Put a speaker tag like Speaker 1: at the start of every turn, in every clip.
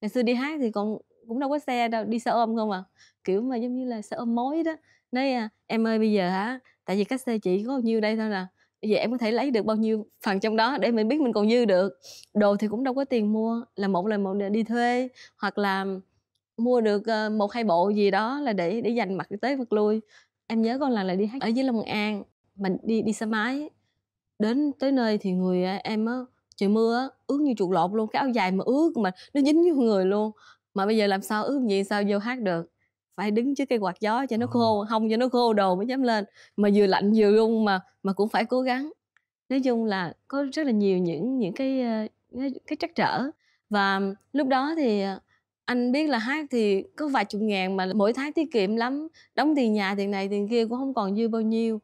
Speaker 1: ngày xưa đi hát thì còn cũng đâu có xe đâu đi xe ôm không à kiểu mà giống như là xe ôm mối đó nói à, em ơi bây giờ hả tại vì các xe chỉ có bao nhiêu đây thôi nè bây giờ em có thể lấy được bao nhiêu phần trong đó để mình biết mình còn dư được đồ thì cũng đâu có tiền mua là một lần một đi thuê hoặc là mua được ờ, một hai bộ gì đó là để để dành mặt tới mặt lui em nhớ con lần là đi hát ở dưới long an mình đi đi xe máy đến tới nơi thì người à, em á trời mưa ướt như chuột lột luôn cái áo dài mà ướt mà nó dính vô người luôn mà bây giờ làm sao ướt gì sao vô hát được phải đứng trước cây quạt gió cho nó ờ. khô không cho nó khô đồ mới dám lên mà vừa lạnh vừa run mà mà cũng phải cố gắng nói chung là có rất là nhiều những những cái ờ, cái trắc trở và lúc đó thì ờ, anh biết là hát thì có vài chục ngàn mà mỗi tháng tiết kiệm lắm đóng tiền nhà tiền này tiền kia cũng không còn dư bao nhiêu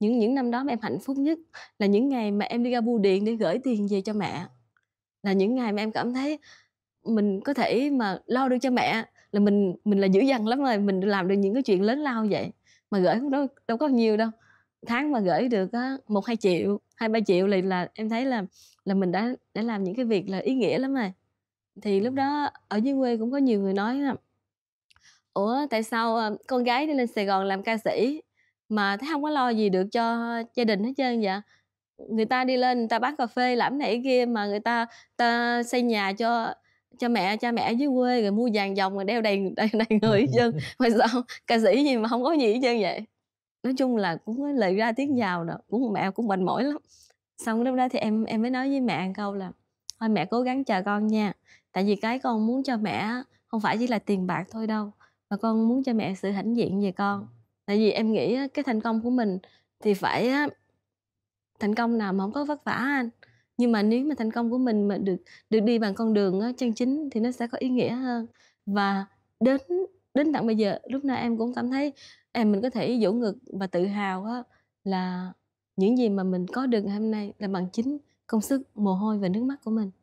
Speaker 1: những những năm đó mà em hạnh phúc nhất là những ngày mà em đi ra bưu điện để gửi tiền về cho mẹ là những ngày mà em cảm thấy mình có thể mà lo được cho mẹ là mình mình là dữ dằn lắm rồi mình làm được những cái chuyện lớn lao vậy mà gửi đâu đâu có nhiều đâu tháng mà gửi được một hai triệu hai ba triệu thì là em thấy là là mình đã đã làm những cái việc là ý nghĩa lắm rồi thì lúc đó ở dưới quê cũng có nhiều người nói là ủa tại sao ờ, con gái đi lên sài gòn làm ca sĩ mà thấy không có lo gì được cho gia đình hết trơn vậy. Người ta đi lên người ta bán cà phê lãm nảy kia mà người ta ta xây nhà cho cho mẹ, cha mẹ dưới quê rồi mua vàng vòng rồi đeo đầy đầy đầy người hết trơn, mà sao ca sĩ gì mà không có gì hết trơn vậy. Nói chung là cũng có lời ra tiếng vào nè, cũng mẹ cũng mệt mỏi lắm. Xong lúc đó thì em em mới nói với mẹ một câu là "Thôi mẹ cố gắng chờ con nha, tại vì cái con muốn cho mẹ không phải chỉ là tiền bạc thôi đâu, mà con muốn cho mẹ sự hãnh diện về con." tại vì em nghĩ cái thành công của mình thì phải thành công nào mà không có vất vả anh nhưng mà nếu mà thành công của mình mà được được đi bằng con đường á, chân chính thì nó sẽ có ý nghĩa hơn và đến đến tận bây giờ lúc nào em cũng cảm thấy em mình có thể vỗ ngực và tự hào là những gì mà mình có được ngày hôm nay là bằng chính công sức mồ hôi và nước mắt của mình